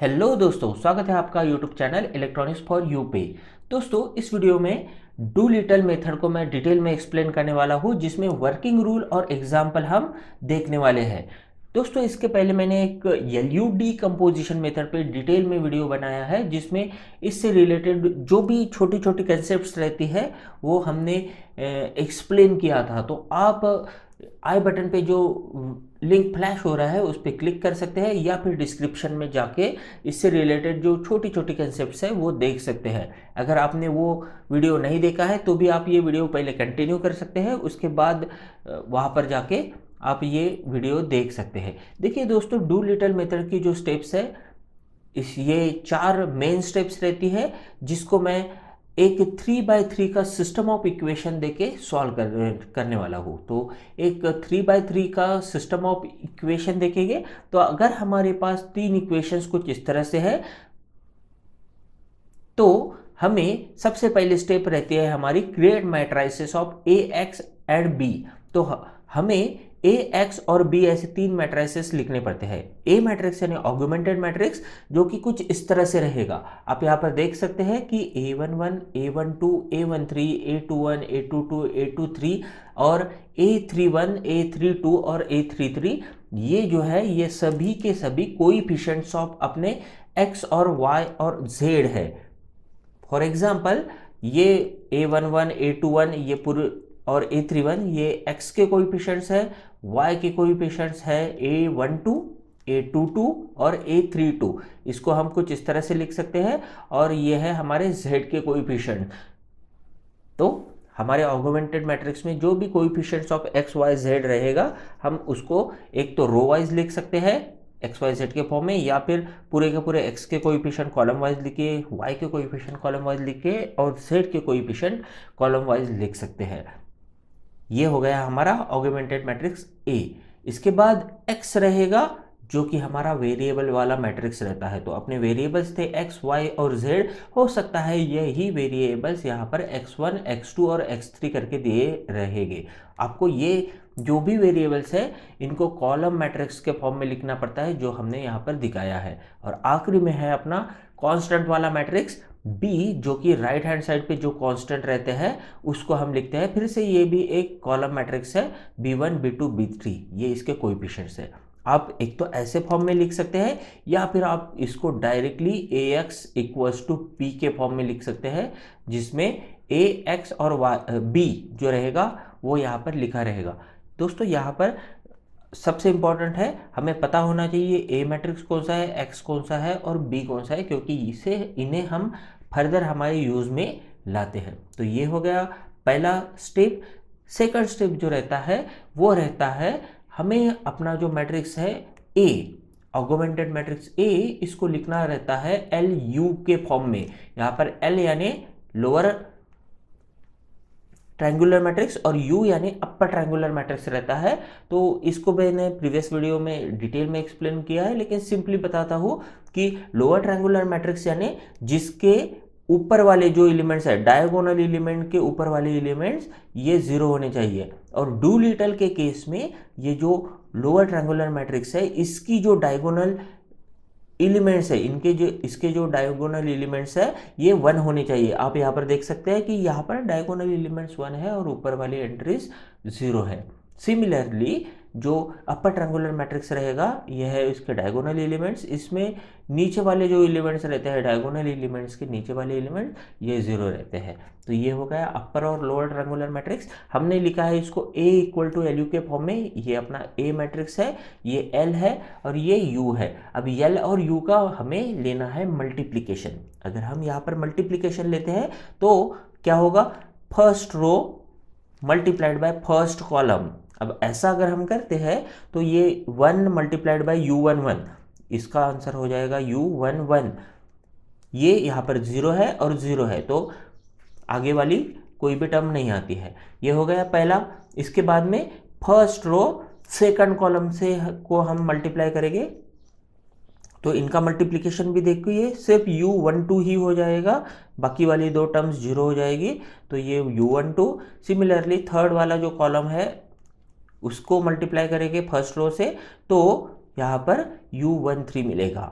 hello दोस्तों स्वागत है आपका YouTube channel electronics for you पे दोस्तों इस वीडियो में डू लिटल मेथड को मैं डिटेल में एक्सप्लेन करने वाला हूँ जिसमें वर्किंग रूल और एग्जाम्पल हम देखने वाले हैं दोस्तों इसके पहले मैंने एक L U decomposition method पर डिटेल में वीडियो बनाया है जिसमें इससे रिलेटेड जो भी छोटी छोटी कंसेप्ट रहती है वो हमने एक्सप्लेन किया था तो आप आई बटन पे जो लिंक फ्लैश हो रहा है उस पर क्लिक कर सकते हैं या फिर डिस्क्रिप्शन में जाके इससे रिलेटेड जो छोटी छोटी कंसेप्ट है वो देख सकते हैं अगर आपने वो वीडियो नहीं देखा है तो भी आप ये वीडियो पहले कंटिन्यू कर सकते हैं उसके बाद वहाँ पर जाके आप ये वीडियो देख सकते हैं देखिए दोस्तों डू लिटल मेथड की जो स्टेप्स है इस ये चार मेन स्टेप्स रहती है जिसको मैं एक थ्री बाय थ्री का सिस्टम ऑफ इक्वेशन देके सॉल्व कर, करने वाला हो तो एक थ्री बाय थ्री का सिस्टम ऑफ इक्वेशन देखेंगे तो अगर हमारे पास तीन इक्वेशंस कुछ इस तरह से है तो हमें सबसे पहले स्टेप रहती है हमारी create matrices of A X and B तो हमें ए एक्स और बी ऐसे तीन मैट्रिसेस लिखने पड़ते हैं ए मैट्रिक्स यानी ऑगुमेंटेड मैट्रिक्स जो कि कुछ इस तरह से रहेगा आप यहाँ पर देख सकते हैं कि A one one A one two A one three A two one A two two A two three और A three one A three two और ए थ्री थ्री ये जो है ये सभी के सभी कोई फिशेंट्स ऑफ अपने एक्स और वाई और जेड है फॉर एग्जाम्पल ये A one one A two one ये पूरे और ए थ्री वन ये एक्स के कोई है वाई के कोई पेशेंट्स है A one two A two two और ए थ्री टू इसको हम कुछ इस तरह से लिख सकते हैं और ये है हमारे जेड के कोई पेशेंट तो हमारे ऑगोमेंटेड मैट्रिक्स में जो भी coefficients of X Y Z रहेगा हम उसको एक तो रो वाइज लिख सकते हैं एक्स वाई जेड के फॉर्म में या फिर पूरे के पूरे एक्स के कोई पेशेंट कॉलम वाइज लिखे वाई के कोई पेशेंट कॉलम वाइज लिखे और जेड के कोई पेशेंट कॉलम वाइज लिख सकते हैं ये हो गया हमारा ऑगमेंटेड मैट्रिक्स ए इसके बाद एक्स रहेगा जो कि हमारा वेरिएबल वाला मैट्रिक्स रहता है तो अपने वेरिएबल्स थे एक्स वाई और जेड हो सकता है यही वेरिएबल्स यहाँ पर एक्स वन एक्स टू और एक्स थ्री करके दिए रहेंगे आपको ये जो भी वेरिएबल्स है इनको कॉलम मैट्रिक्स के फॉर्म में लिखना पड़ता है जो हमने यहाँ पर दिखाया है और आखिरी में है अपना कांस्टेंट वाला मैट्रिक्स बी जो कि राइट हैंड साइड पे जो कांस्टेंट रहते हैं उसको हम लिखते हैं फिर से ये भी एक कॉलम मैट्रिक्स है B one B two B three ये इसके कोइफिशियंट्स है आप एक तो ऐसे फॉर्म में लिख सकते हैं या फिर आप इसको directly A X equals to P के फॉर्म में लिख सकते हैं जिसमें ए एक्स और वाई बी जो रहेगा वो यहाँ पर लिखा रहेगा दोस्तों यहाँ पर सबसे इम्पॉर्टेंट है हमें पता होना चाहिए ए मैट्रिक्स कौन सा है एक्स कौन सा है और बी कौन सा है क्योंकि इसे इन्हें हम फर्दर हमारे यूज़ में लाते हैं तो ये हो गया पहला स्टेप सेकंड स्टेप जो रहता है वो रहता है हमें अपना जो मैट्रिक्स है ए ऑगोमेंटेड मैट्रिक्स ए इसको लिखना रहता है एल यू के फॉर्म में यहाँ पर एल यानी लोअर ट्रायंगुलर मैट्रिक्स और U यानी अपर ट्रायंगुलर मैट्रिक्स रहता है तो इसको मैंने प्रीवियस वीडियो में डिटेल में एक्सप्लेन किया है लेकिन सिंपली बताता हूँ कि लोअर ट्रायंगुलर मैट्रिक्स यानी जिसके ऊपर वाले जो एलिमेंट्स है डायगोनल एलिमेंट के ऊपर वाले एलिमेंट्स ये जीरो होने चाहिए और डू लिटल के केस में ये जो लोअर ट्रायंगुलर मैट्रिक्स है इसकी जो डायगोनल एलिमेंट्स है इनके जो इसके जो डायगोनल एलिमेंट्स है ये वन होने चाहिए आप यहाँ पर देख सकते हैं कि यहाँ पर डायगोनल एलिमेंट्स वन है और ऊपर वाली एंट्रीज ज़ीरो है सिमिलरली जो अपर ट्रेंगुलर मैट्रिक्स रहेगा यह है इसके डायगोनल एलिमेंट्स इसमें नीचे वाले जो एलिमेंट्स रहते हैं डायगोनल एलिमेंट्स के नीचे वाले एलिमेंट ये जीरो रहते हैं तो ये हो गया अपर और लोअर ट्रेंगुलर मैट्रिक्स हमने लिखा है इसको A equal to L U के फॉर्म में ये अपना ए मैट्रिक्स है ये एल है और ये यू है अब एल और यू का हमें लेना है मल्टीप्लीकेशन अगर हम यहाँ पर मल्टीप्लीकेशन लेते हैं तो क्या होगा first row multiplied by first column अब ऐसा अगर हम करते हैं तो ये one multiplied by U one one इसका आंसर हो जाएगा यू वन वन ये यहाँ पर ज़ीरो है और ज़ीरो है तो आगे वाली कोई भी टर्म नहीं आती है ये हो गया पहला इसके बाद में फर्स्ट रो सेकंड कॉलम से को हम मल्टीप्लाई करेंगे तो इनका मल्टीप्लीकेशन भी ये सिर्फ u12 वन टू ही हो जाएगा बाकी वाली दो टर्म्स जीरो हो जाएगी तो ये u12 one two similarly third वाला जो कॉलम है उसको मल्टीप्लाई करेंगे फर्स्ट रो से तो यहाँ पर यू वन थ्री मिलेगा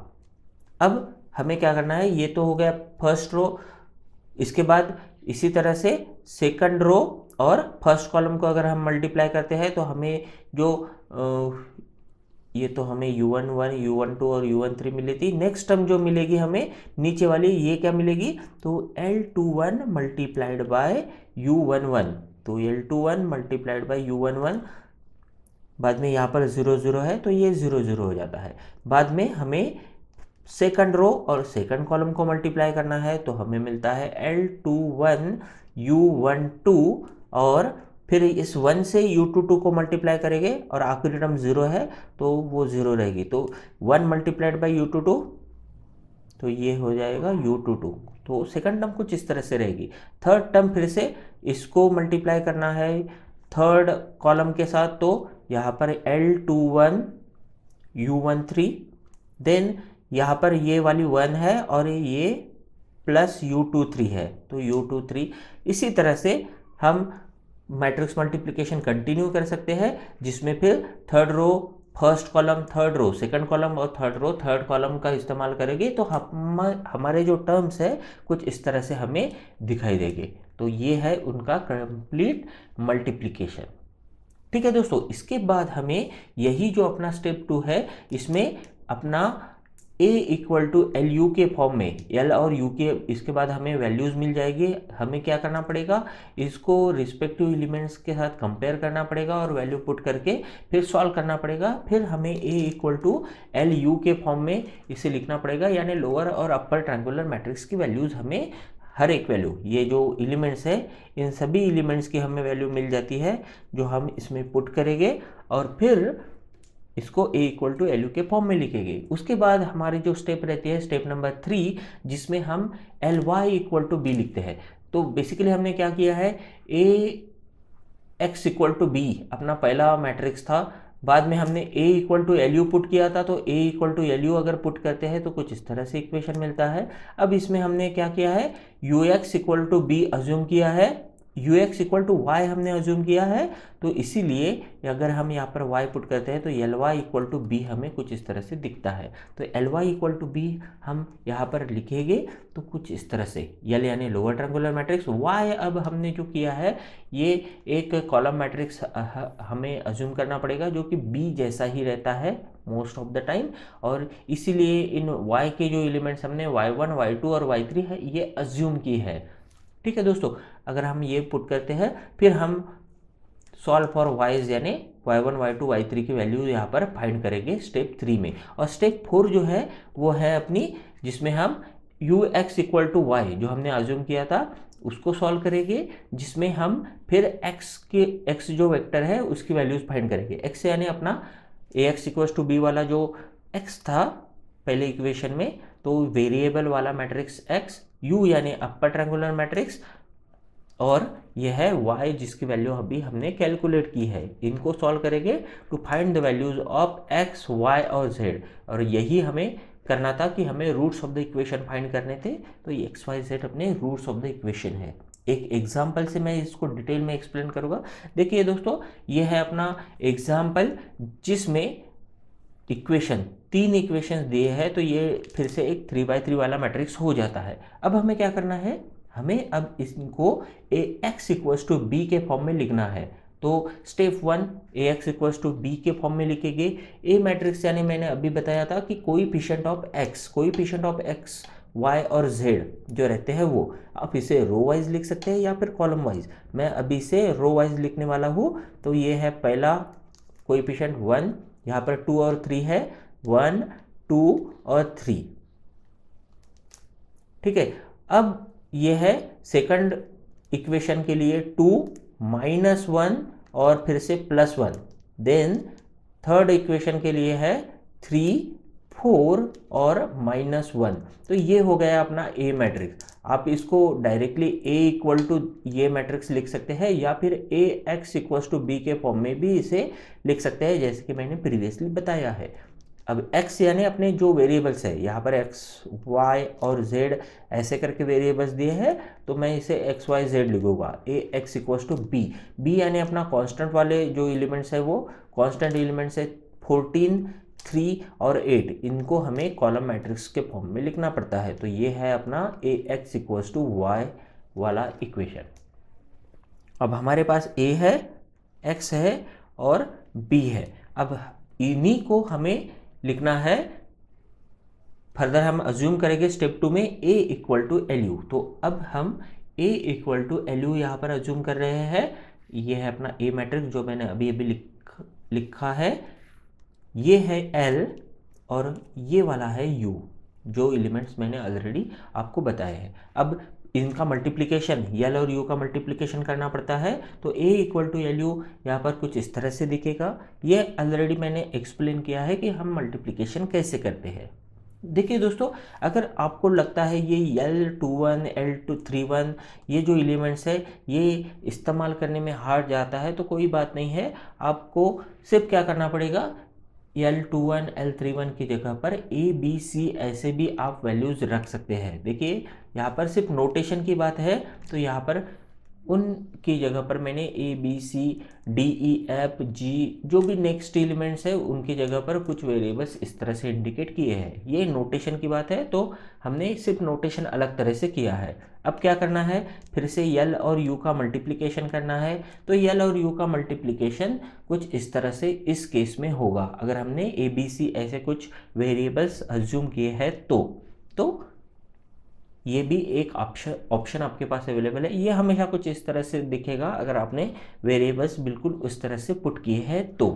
अब हमें क्या करना है ये तो हो गया फर्स्ट रो इसके बाद इसी तरह से सेकंड रो और फर्स्ट कॉलम को अगर हम मल्टीप्लाई करते हैं तो हमें जो ये तो हमें U one one U one two और यू वन थ्री मिली थी नेक्स्ट टर्म जो मिलेगी हमें नीचे वाली ये क्या मिलेगी तो L two one multiplied by U one one तो L two one multiplied by U one one बाद में यहाँ पर ज़ीरो ज़ीरो है तो ये ज़ीरो ज़ीरो हो जाता है बाद में हमें सेकंड रो और सेकंड कॉलम को मल्टीप्लाई करना है तो हमें मिलता है L two one U one two और फिर इस वन से यू टू टू को मल्टीप्लाई करेंगे और आखिरी टर्म ज़ीरो है तो वो ज़ीरो रहेगी तो one multiplied by U two two तो ये हो जाएगा यू टू टू तो सेकंड टर्म कुछ इस तरह से रहेगी थर्ड टर्म फिर से इसको मल्टीप्लाई करना है थर्ड कॉलम के साथ तो यहाँ पर L two one U one three then यहाँ पर ये वाली वन है और ये प्लस यू टू थ्री है तो यू टू थ्री इसी तरह से हम मैट्रिक्स मल्टीप्लिकेशन कंटिन्यू कर सकते हैं जिसमें फिर third row first column third row second column और थर्ड रो थर्ड कॉलम का इस्तेमाल करेंगे तो हम हमारे जो टर्म्स है कुछ इस तरह से हमें दिखाई देंगे तो ये है उनका कंप्लीट मल्टीप्लिकेशन ठीक है दोस्तों इसके बाद हमें यही जो अपना स्टेप टू है इसमें अपना A equal to L U के फॉर्म में एल और यू के इसके बाद हमें वैल्यूज़ मिल जाएगी हमें क्या करना पड़ेगा इसको रिस्पेक्टिव एलिमेंट्स के साथ कंपेयर करना पड़ेगा और वैल्यू पुट करके फिर सॉल्व करना पड़ेगा फिर हमें A equal to L U के फॉर्म में इसे लिखना पड़ेगा यानी लोअर और अपर ट्रैंगुलर मैट्रिक्स की वैल्यूज़ हमें हर एक वैल्यू ये जो एलिमेंट्स है इन सभी एलिमेंट्स की हमें वैल्यू मिल जाती है जो हम इसमें पुट करेंगे और फिर इसको ए इक्वल टू एल के फॉर्म में लिखेंगे उसके बाद हमारी जो स्टेप रहती है स्टेप नंबर थ्री जिसमें हम L Y equal to B लिखते हैं तो बेसिकली हमने क्या किया है A x equal to B अपना पहला मैट्रिक्स था बाद में हमने A equal to L U put किया था तो A equal to L U अगर पुट करते हैं तो कुछ इस तरह से इक्वेशन मिलता है अब इसमें हमने क्या किया है U x equal to B assume किया है U x equal to Y हमने अज्यूम किया है तो इसीलिए अगर हम यहाँ पर y पुट करते हैं तो L Y equal to B हमें कुछ इस तरह से दिखता है तो L Y equal to B हम यहाँ पर लिखेंगे तो कुछ इस तरह से यल यानी लोअर ट्रेंगुलर मैट्रिक्स y अब हमने जो किया है ये एक कॉलम मैट्रिक्स हमें अज्यूम करना पड़ेगा जो कि b जैसा ही रहता है मोस्ट ऑफ द टाइम और इसीलिए इन y के जो एलिमेंट्स हमने y1, y2 और y3 है ये अज्यूम की है ठीक है दोस्तों अगर हम ये पुट करते हैं फिर हम सॉल्व फॉर वाइज यानी Y one Y two Y three की वैल्यू यहाँ पर फाइंड करेंगे स्टेप थ्री में और स्टेप फोर जो है वो है अपनी जिसमें हम U x equal to Y जो हमने आज्यूम किया था उसको सॉल्व करेंगे जिसमें हम फिर एक्स के एक्स जो वेक्टर है उसकी वैल्यूज फाइंड करेंगे एक्स यानी अपना A x equal to B वाला जो एक्स था पहले इक्वेशन में तो वेरिएबल वाला मैट्रिक्स एक्स U यानी अपर ट्रेंगुलर मैट्रिक्स और यह है y जिसकी वैल्यू अभी हमने कैलकुलेट की है इनको सॉल्व करेंगे to find the values of x, y और z और यही हमें करना था कि हमें roots of the equation find करने थे तो ये एक्स वाई जेड अपने रूट्स ऑफ द इक्वेशन है एक एग्जाम्पल से मैं इसको डिटेल में एक्सप्लेन करूँगा देखिए दोस्तों ये है अपना एग्जाम्पल जिसमें इक्वेशन तीन इक्वेशन दिए हैं तो ये फिर से एक थ्री बाय थ्री वाला मैट्रिक्स हो जाता है अब हमें क्या करना है हमें अब इसको A X equals to B के फॉर्म में लिखना है तो step one A X equals to B के फॉर्म में लिखेंगे ए मैट्रिक्स यानी मैंने अभी बताया था कि कोई पेशेंट ऑफ एक्स कोई पेशेंट ऑफ एक्स वाई और जेड जो रहते हैं वो आप इसे रो वाइज लिख सकते हैं या फिर कॉलम वाइज मैं अभी इसे रो वाइज लिखने वाला हूँ तो ये है पहला कोई पेशेंट वन यहाँ पर टू और थ्री है वन टू और थ्री ठीक है अब यह है सेकंड इक्वेशन के लिए टू माइनस वन और फिर से plus one then third equation के लिए है थ्री फोर और माइनस वन तो ये हो गया अपना ए मैट्रिक्स आप इसको डायरेक्टली ए इक्वल टू ये मैट्रिक्स लिख सकते हैं या फिर A x equal to B के फॉर्म में भी इसे लिख सकते हैं जैसे कि मैंने प्रीवियसली बताया है अब x यानी अपने जो वेरिएबल्स है यहाँ पर x, y और z ऐसे करके वेरिएबल्स दिए हैं तो मैं इसे x, y, z लिखूंगा A x equals to B B यानी अपना कांस्टेंट वाले जो एलिमेंट्स है वो कांस्टेंट एलिमेंट्स है फोर्टीन थ्री और एट इनको हमें कॉलम मैट्रिक्स के फॉर्म में लिखना पड़ता है तो ये है अपना A X equals to Y वाला इक्वेशन अब हमारे पास ए है एक्स है और बी है अब इन्हीं को हमें लिखना है फर्दर हम अज्यूम करेंगे स्टेप टू में A equal to L U तो अब हम A equal to L U यहाँ पर अज्यूम कर रहे हैं ये है अपना ए मैट्रिक्स जो मैंने अभी अभी लिख लिखा है ये है एल और ये वाला है यू जो एलिमेंट्स मैंने ऑलरेडी आपको बताए हैं अब इनका मल्टीप्लिकेशन यल और यू का मल्टीप्लिकेशन करना पड़ता है तो A equal to L U यहाँ पर कुछ इस तरह से दिखेगा ये ऑलरेडी मैंने एक्सप्लेन किया है कि हम मल्टीप्लिकेशन कैसे करते हैं देखिए दोस्तों अगर आपको लगता है ये L two one L two three one ये जो एलिमेंट्स है ये इस्तेमाल करने में हार्ड जाता है तो कोई बात नहीं है आपको सिर्फ क्या करना पड़ेगा L two one L three one की जगह पर ए बी सी ऐसे भी आप वैल्यूज़ रख सकते हैं देखिए यहाँ पर सिर्फ नोटेशन की बात है तो यहाँ पर उन की जगह पर मैंने A B C D E F G जो भी नेक्स्ट एलिमेंट्स है उनकी जगह पर कुछ वेरिएबल्स इस तरह से इंडिकेट किए हैं ये नोटेशन की बात है तो हमने सिर्फ नोटेशन अलग तरह से किया है अब क्या करना है फिर से यल और यू का मल्टीप्लिकेशन करना है तो यल और यू का मल्टीप्लिकेशन कुछ इस तरह से इस केस में होगा अगर हमने ए बी सी ऐसे कुछ वेरिएबल्स अज्यूम किए हैं तो, तो ये भी एक ऑप्शन ऑप्शन आपके पास अवेलेबल है ये हमेशा कुछ इस तरह से दिखेगा अगर आपने वेरिएबल्स बिल्कुल उस तरह से पुट किए हैं तो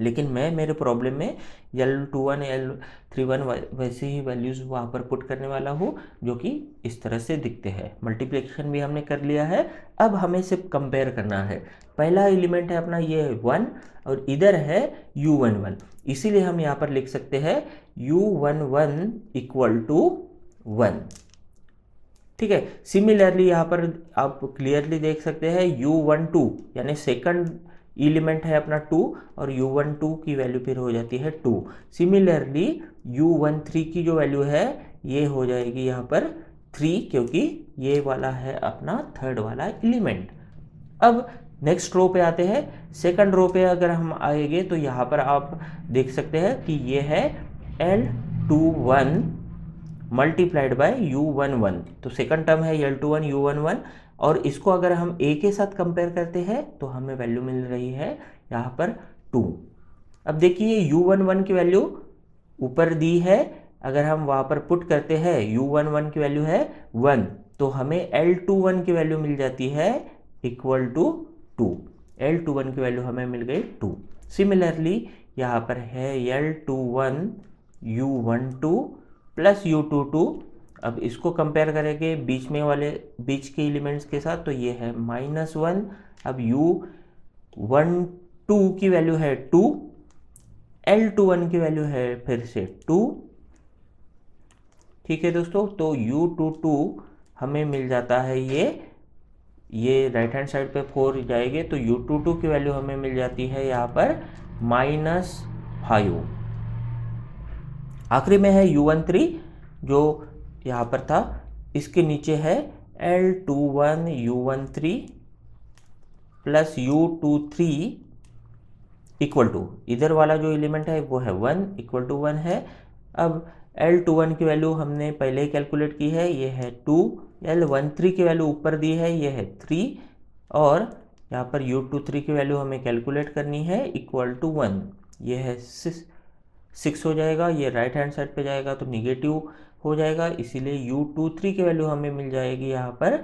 लेकिन मैं मेरे प्रॉब्लम में L two one L three one वैसे ही वैल्यूज़ वहाँ पर पुट करने वाला हूँ जो कि इस तरह से दिखते हैं मल्टीप्लिकेशन भी हमने कर लिया है अब हमें सिर्फ कंपेयर करना है पहला एलिमेंट है अपना ये वन और इधर है यू वन वन इसीलिए हम यहाँ पर लिख सकते हैं U one one equal to one ठीक है सिमिलरली यहाँ पर आप क्लियरली देख सकते हैं यू वन टू यानी सेकंड एलिमेंट है अपना टू और यू वन टू की वैल्यू फिर हो जाती है two similarly U one three की जो वैल्यू है ये हो जाएगी यहाँ पर थ्री क्योंकि ये वाला है अपना थर्ड वाला एलिमेंट अब नेक्स्ट रो पे आते हैं सेकंड रो पे अगर हम आएंगे तो यहाँ पर आप देख सकते हैं कि ये है L two one multiplied by U one one तो सेकंड टर्म है L two one U one one और इसको अगर हम ए के साथ कंपेयर करते हैं तो हमें वैल्यू मिल रही है यहाँ पर टू अब देखिए यू वन वन की वैल्यू ऊपर दी है अगर हम वहाँ पर पुट करते हैं यू वन वन की वैल्यू है वन तो हमें एल टू वन की वैल्यू मिल जाती है equal to two L two one की वैल्यू हमें मिल गई टू सिमिलरली यहाँ पर है L two one U one two plus U two two अब इसको कंपेयर करेंगे बीच में वाले बीच के एलिमेंट्स के साथ तो ये है माइनस वन अब यू वन टू की वैल्यू है टू एल टू वन की वैल्यू है फिर से टू ठीक है दोस्तों तो यू टू टू हमें मिल जाता है ये ये राइट हैंड साइड पे फोर जाएंगे तो यू टू टू की वैल्यू हमें मिल जाती है यहाँ पर माइनस फाइव आखिरी में है यू वन थ्री जो यहाँ पर था इसके नीचे है L two one U one three plus U two three equal to इधर वाला जो एलिमेंट है वो है वन इक्वल टू वन है अब एल टू वन की वैल्यू हमने पहले ही कैलकुलेट की है ये है टू एल वन थ्री की वैल्यू ऊपर दी है ये है थ्री और यहाँ पर यू टू थ्री की वैल्यू हमें कैलकुलेट करनी है इक्वल टू वन ये है सिक्स सिक्स हो जाएगा ये राइट हैंड साइड पे जाएगा तो निगेटिव हो जाएगा इसीलिए यू टू थ्री की वैल्यू हमें मिल जाएगी यहाँ पर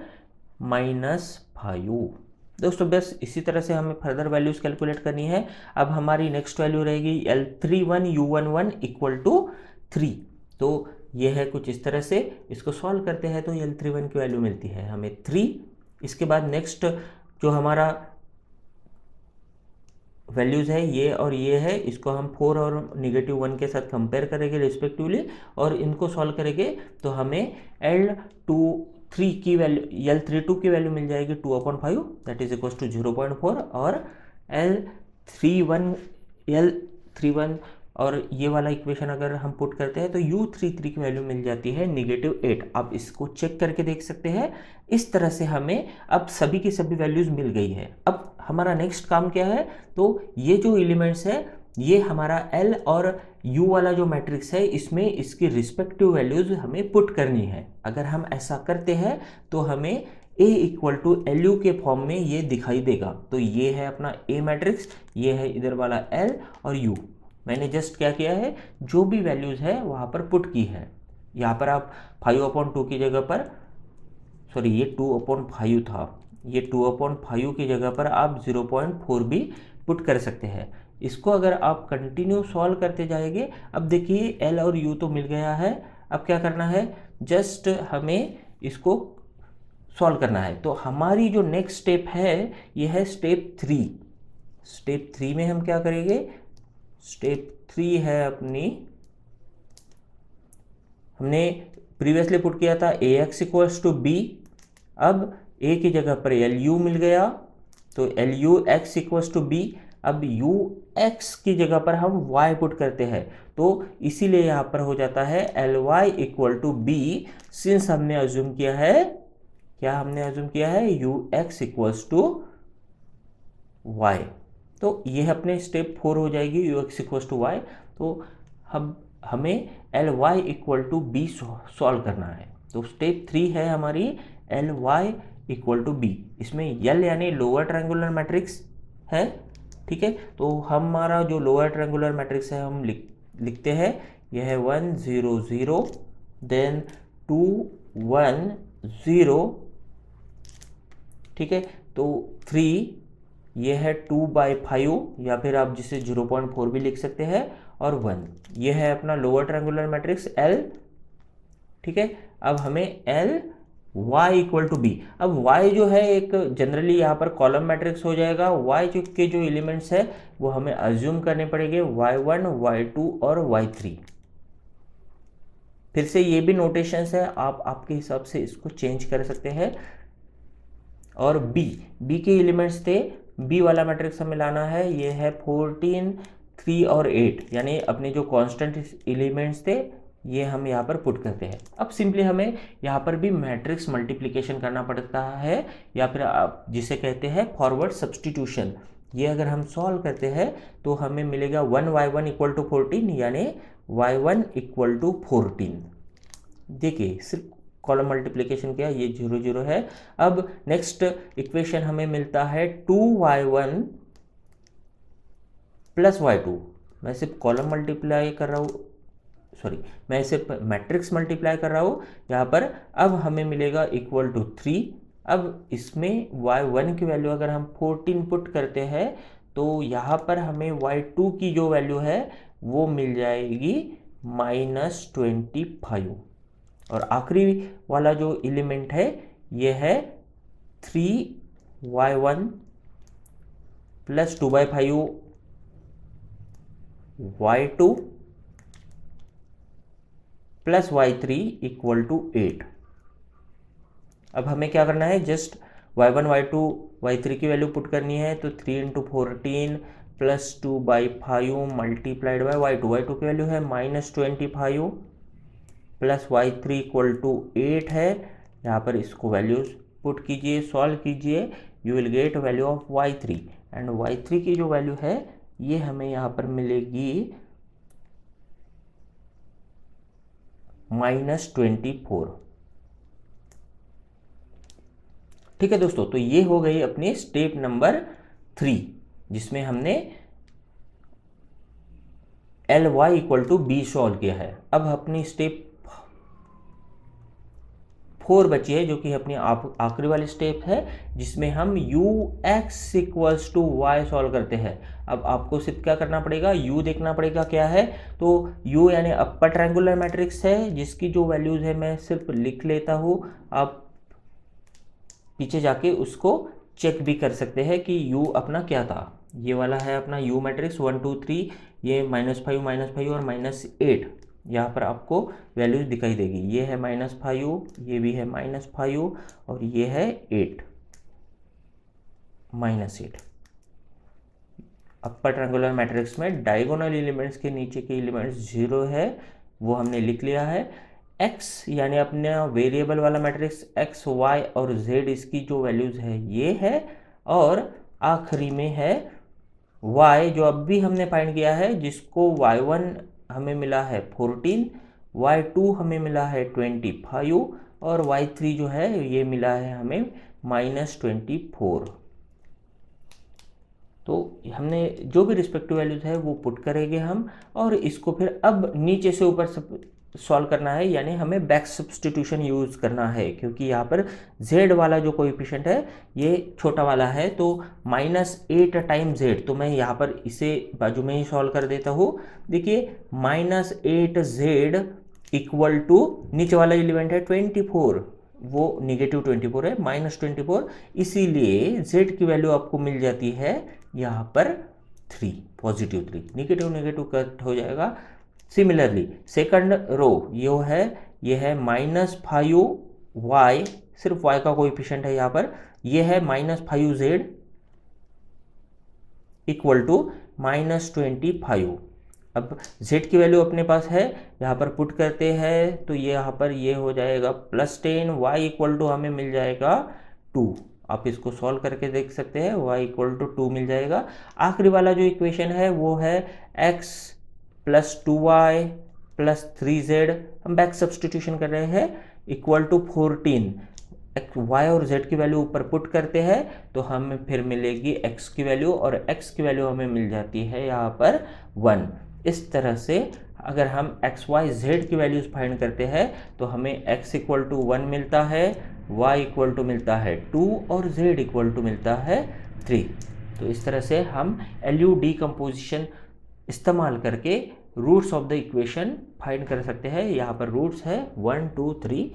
माइनस फाइव दोस्तों बस इसी तरह से हमें फर्दर वैल्यूज़ कैलकुलेट करनी है अब हमारी नेक्स्ट वैल्यू रहेगी L three one U one one equal to three तो ये है कुछ इस तरह से इसको सॉल्व करते हैं तो एल थ्री वन की वैल्यू मिलती है हमें थ्री इसके बाद नेक्स्ट जो हमारा वैल्यूज़ है ये और ये है इसको हम फोर और निगेटिव वन के साथ कंपेयर करेंगे रिस्पेक्टिवली और इनको सॉल्व करेंगे तो हमें एल टू थ्री की वैल्यू एल थ्री टू की वैल्यू मिल जाएगी two point five that is equals to zero point four और L three one L three one और ये वाला इक्वेशन अगर हम पुट करते हैं तो यू थ्री थ्री की वैल्यू मिल जाती है निगेटिव एट आप इसको चेक करके देख सकते हैं इस तरह से हमें अब सभी की सभी वैल्यूज़ मिल गई है अब हमारा नेक्स्ट काम क्या है तो ये जो एलिमेंट्स है ये हमारा एल और यू वाला जो मैट्रिक्स है इसमें इसकी रिस्पेक्टिव वैल्यूज़ हमें पुट करनी है अगर हम ऐसा करते हैं तो हमें A equal to L U के फॉर्म में ये दिखाई देगा तो ये है अपना ए मैट्रिक्स ये है इधर वाला एल और यू मैंने जस्ट क्या किया है जो भी वैल्यूज़ है वहाँ पर पुट की है यहाँ पर आप फाइव अपॉन टू की जगह पर सॉरी ये टू अपॉन फाइव था ये टू अपॉन फाइव की जगह पर आप ज़ीरो पॉइंट फोर भी पुट कर सकते हैं इसको अगर आप कंटिन्यू सॉल्व करते जाएंगे अब देखिए एल और यू तो मिल गया है अब क्या करना है जस्ट हमें इसको सॉल्व करना है तो हमारी जो नेक्स्ट स्टेप है ये है स्टेप थ्री स्टेप थ्री में हम क्या करेंगे स्टेप थ्री है अपनी हमने प्रीवियसली पुट किया था A X equals to B अब ए की जगह पर एल यू मिल गया तो L U x equals to B अब यू एक्स की जगह पर हम वाई पुट करते हैं तो इसीलिए यहाँ पर हो जाता है L Y equal to B since हमने अज्यूम किया है क्या हमने अज्यूम किया है U x equals to Y तो यह अपने स्टेप फोर हो जाएगी U X equal to Y तो हम हमें L Y equal to B solve करना है तो स्टेप थ्री है हमारी L Y equal to B इसमें यल यानी लोअर ट्रेंगुलर मैट्रिक्स है ठीक है तो हमारा जो लोअर ट्रेंगुलर मैट्रिक्स है हम लिख लिखते हैं यह है one zero zero then two one zero ठीक है तो थ्री ये है टू बाई फाइव या फिर आप जिसे जीरो पॉइंट फोर भी लिख सकते हैं और वन ये है अपना लोअर ट्रेंगुलर मैट्रिक्स एल ठीक है अब हमें L Y equal to B अब वाई जो है एक जनरली यहाँ पर कॉलम मैट्रिक्स हो जाएगा वाई जो के जो एलिमेंट्स है वो हमें अज्यूम करने पड़ेंगे वाई वन वाई टू और वाई थ्री फिर से ये भी नोटेशंस है आप आपके हिसाब से इसको चेंज कर सकते हैं और बी बी के एलिमेंट्स थे बी वाला मैट्रिक्स हमें लाना है ये है फोर्टीन थ्री और एट यानी अपने जो कांस्टेंट एलिमेंट्स थे ये हम यहाँ पर पुट करते हैं अब सिंपली हमें यहाँ पर भी मैट्रिक्स मल्टीप्लिकेशन करना पड़ता है या फिर आप जिसे कहते हैं फॉरवर्ड सब्सटीट्यूशन ये अगर हम सॉल्व करते हैं तो हमें मिलेगा one Y one equal to fourteen यानी Y one equal to fourteen देखिए सिर्फ कॉलम मल्टीप्लीकेशन किया ये जीरो जीरो है अब नेक्स्ट इक्वेशन हमें मिलता है two Y one plus Y two मैं सिर्फ कॉलम मल्टीप्लाई कर रहा हूँ सॉरी मैं सिर्फ मैट्रिक्स मल्टीप्लाई कर रहा हूँ यहाँ पर अब हमें मिलेगा इक्वल टू थ्री अब इसमें वाई वन की वैल्यू अगर हम फोर्टीन पुट करते हैं तो यहाँ पर हमें वाई टू की जो वैल्यू है वो मिल जाएगी माइनस ट्वेंटी फाइव और आखिरी वाला जो एलिमेंट है ये है three y one plus two by five y two plus y three equal to eight अब हमें क्या करना है just y one Y two Y three की वैल्यू पुट करनी है तो three into fourteen plus two by five multiplied by y two y two की वैल्यू है minus twenty five plus y three equal to eight है यहाँ पर इसको वैल्यूज पुट कीजिए सॉल्व कीजिए you will get value of y three and y three की जो वैल्यू है ये हमें यहाँ पर मिलेगी माइनस ट्वेंटी फोर ठीक है दोस्तों तो ये हो गई अपनी स्टेप नंबर थ्री जिसमें हमने L Y equal to B solve किया है अब अपनी स्टेप फोर बची है जो कि अपनी आखिरी वाली स्टेप है जिसमें हम U x equals to y solve करते हैं अब आपको सिर्फ क्या करना पड़ेगा u देखना पड़ेगा क्या है तो u यानी अपर ट्रैंगुलर मैट्रिक्स है जिसकी जो वैल्यूज़ है मैं सिर्फ लिख लेता हूँ आप पीछे जाके उसको चेक भी कर सकते हैं कि u अपना क्या था ये वाला है अपना u matrix one two three ये माइनस फाइव माइनस फाइव और माइनस एट यहाँ पर आपको वैल्यूज दिखाई देगी ये है माइनस फाइव ये भी है माइनस फाइव और ये है eight minus eight upper triangular matrix में डायगोनल एलिमेंट्स के नीचे के एलिमेंट्स जीरो है वो हमने लिख लिया है एक्स यानी अपने वेरिएबल वाला मैट्रिक्स एक्स वाई और जेड इसकी जो वैल्यूज़ है ये है और आखिरी में है वाई जो अब भी हमने फाइंड किया है जिसको वाई वन हमें मिला है फोर्टीन y2 हमें मिला है ट्वेंटी फाइव और वाई थ्री जो है ये मिला है हमें माइनस ट्वेंटी फोर तो हमने जो भी रिस्पेक्टिव वैल्यूज है वो पुट करेंगे हम और इसको फिर अब नीचे से ऊपर सब सॉल्व करना है यानी हमें बैक सब्सटीट्यूशन यूज़ करना है क्योंकि यहाँ पर z वाला जो कोएफिशिएंट है ये छोटा वाला है तो माइनस एट टाइम जेड तो मैं यहाँ पर इसे बाजू में ही सॉल्व कर देता हूँ देखिए minus eight z equal to नीचे वाला एलिमेंट है ट्वेंटी फोर वो निगेटिव ट्वेंटी फोर है माइनस ट्वेंटी फोर इसीलिए जेड की वैल्यू आपको मिल जाती है यहाँ पर three positive three negative negative cut हो जाएगा सिमिलरली सेकंड रो यो है ये है माइनस फाइव वाई सिर्फ वाई का कोई कोएफिशिएंट है यहां पर ये है minus five z equal to minus twenty five अब z की वैल्यू अपने पास है यहां पर पुट करते हैं तो ये यहां पर ये हो जाएगा plus ten y equal to हमें मिल जाएगा टू आप इसको सॉल्व करके देख सकते हैं y इक्वल टू टू मिल जाएगा आखिरी वाला जो इक्वेशन है वो है x plus two y plus three z हम बैक सब्सटीट्यूशन कर रहे हैं इक्वल टू एक्स वाई और जेड की वैल्यू ऊपर पुट करते हैं तो हमें फिर मिलेगी एक्स की वैल्यू और एक्स की वैल्यू हमें मिल जाती है यहाँ पर वन इस तरह से अगर हम एक्स वाई जेड की वैल्यूज फाइंड करते हैं तो हमें एक्स इक्वल टू वन मिलता है वाई इक्वल टू मिलता है टू और जेड इक्वल टू मिलता है थ्री तो इस तरह से हम एल यू डी कम्पोजिशन इस्तेमाल करके roots of the equation find कर सकते हैं यहाँ पर रूट्स है one two three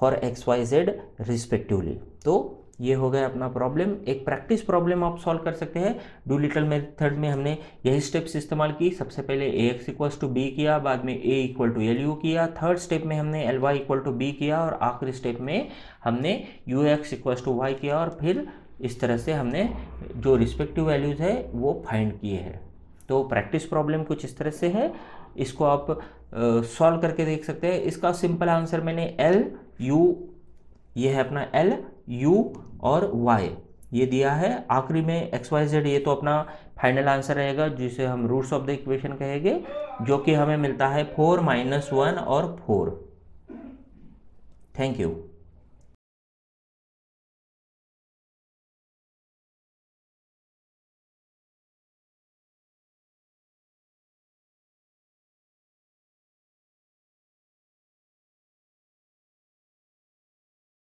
for x Y z respectively तो ये हो गया अपना प्रॉब्लम एक प्रैक्टिस प्रॉब्लम आप सॉल्व कर सकते हैं डू लिटल मेथड में हमने यही स्टेप्स इस्तेमाल की सबसे पहले A x equal to b किया बाद में A equal to L U किया थर्ड स्टेप में हमने L Y equal to b किया और आखिरी स्टेप में हमने U x equal to y किया और फिर इस तरह से हमने जो रिस्पेक्टिव वैल्यूज़ है वो फाइंड किए हैं तो प्रैक्टिस प्रॉब्लम कुछ इस तरह से है इसको आप सॉल्व करके देख सकते हैं इसका सिंपल आंसर मैंने एल यू ये है अपना एल यू और वाई ये दिया है आखिरी में एक्स वाई जेड ये तो अपना फाइनल आंसर रहेगा जिसे हम रूट्स ऑफ द इक्वेशन कहेंगे जो कि हमें मिलता है फोर माइनस वन और फोर थैंक यू